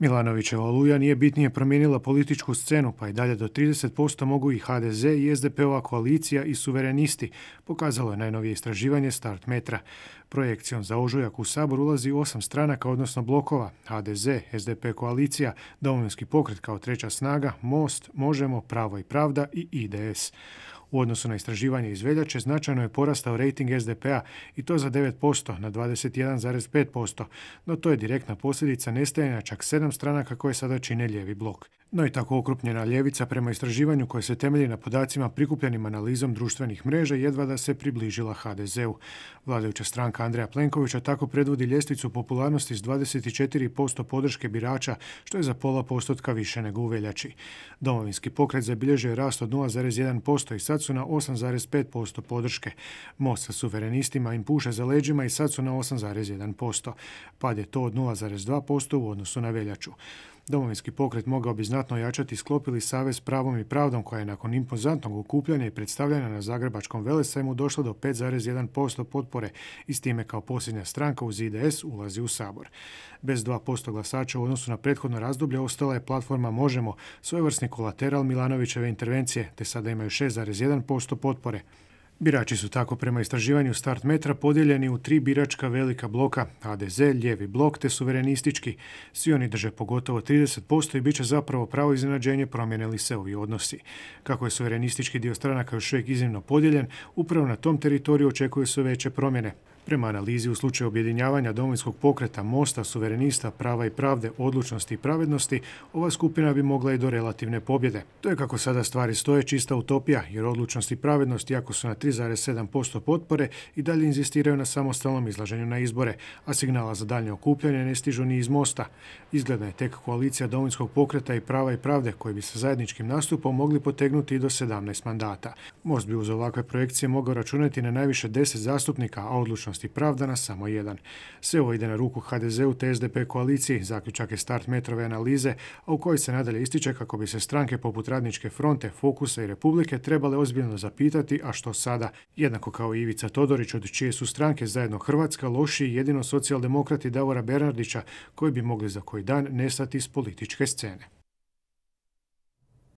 Milanovićeva Oluja nije bitnije promijenila političku scenu, pa i dalje do 30% mogu i HDZ i SDP-ova koalicija i suverenisti, pokazalo je najnovije istraživanje Start Metra. Projekcijom za ožujak u Sabor ulazi osam stranaka, odnosno blokova, HDZ, SDP koalicija, domovinski pokret kao treća snaga, Most, Možemo, Pravo i Pravda i IDS. U odnosu na istraživanje iz veljače značajno je porastao rejting SDP-a i to za 9% na 21,5%, no to je direktna posljedica nestajanja čak sedam stranaka koje sada čine lijevi blok. No i tako okrupnjena ljevica prema istraživanju koje se temelji na podacima prikupljenim analizom društvenih mreža jedva da se približila HDZ-u. Vladajuća stranka Andreja Plenkovića tako predvodi ljestvicu popularnosti s 24% podrške birača, što je za pola postotka više nego u veljači. Domovinski pokret zabilježio je rast od 0,1% i sad su na 8,5% podrške. Most sa suverenistima im puše za leđima i sad su na 8,1%. Pad je to od 0,2% u odnosu na veljaču. Domovinski pokret mogao bi znatno jačati sklopili Savez pravom i pravdom koja je nakon impozantnog okupljanja i predstavljanja na Zagrebačkom velesajmu došla do 5,1% potpore i s time kao posljednja stranka uz IDS ulazi u Sabor. Bez 2% glasača u odnosu na prethodno razdoblje ostala je platforma Možemo, svojevrsni kolateral Milanovićeve intervencije, te sada imaju 6,1% potpore. Birači su tako prema istraživanju start metra podijeljeni u tri biračka velika bloka, ADZ, Ljevi blok te suverenistički. Svi oni drže pogotovo 30% i bit će zapravo pravo iznenađenje promjene se ovi odnosi. Kako je suverenistički dio stranaka još uvijek iznimno podijeljen, upravo na tom teritoriju očekuju se veće promjene. Prema analizi u slučaju objedinjavanja domovinskog pokreta, mosta, suverenista, prava i pravde, odlučnosti i pravednosti, ova skupina bi mogla i do relativne pobjede. To je kako sada stvari stoje čista utopija, jer odlučnost i pravednost, iako su na 3,7% potpore, i dalje inzistiraju na samostalnom izlaženju na izbore, a signala za daljnje okupljanje ne stižu ni iz mosta. Izgleda je tek koalicija domovinskog pokreta i prava i pravde koji bi sa zajedničkim nastupom mogli potegnuti i do 17 mandata. Most bi uz ovakve projekcije mogao računati na najviše 10 zastupnika, a odlučnost pravda pravdana samo jedan. Sve ovo ide na ruku HDZ-u te SDP koaliciji, zaključak je start metrove analize, a u kojoj se nadalje ističe kako bi se stranke poput Radničke fronte, Fokusa i Republike trebale ozbiljno zapitati, a što sada? Jednako kao i Ivica Todorić, od čije su stranke zajedno Hrvatska loši jedino socijaldemokrati Davora Bernardića, koji bi mogli za koji dan nestati iz političke scene.